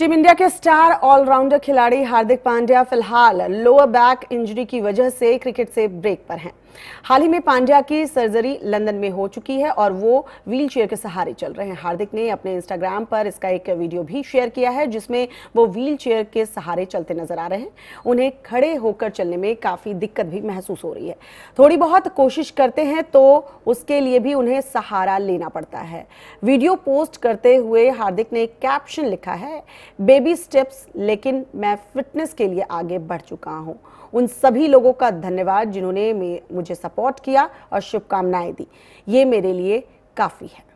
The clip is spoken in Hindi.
टीम इंडिया के स्टार ऑलराउंडर खिलाड़ी हार्दिक पांड्या फिलहाल लोअर बैक इंजरी की वजह से क्रिकेट से ब्रेक पर हैं हाल ही में पांड्या की सर्जरी लंदन में हो चुकी है और वो व्हीलचेयर के सहारे चल रहे हैं हार्दिक ने अपने इंस्टाग्राम पर इसका एक वीडियो भी शेयर किया है जिसमें वो व्हीलचेयर के सहारे चलते नजर आ रहे हैं उन्हें खड़े होकर चलने में काफी दिक्कत भी महसूस हो रही है थोड़ी बहुत कोशिश करते हैं तो उसके लिए भी उन्हें सहारा लेना पड़ता है वीडियो पोस्ट करते हुए हार्दिक ने कैप्शन लिखा है बेबी स्टेप्स लेकिन मैं फिटनेस के लिए आगे बढ़ चुका हूँ उन सभी लोगों का धन्यवाद जिन्होंने मुझे सपोर्ट किया और शुभकामनाएं दी ये मेरे लिए काफ़ी है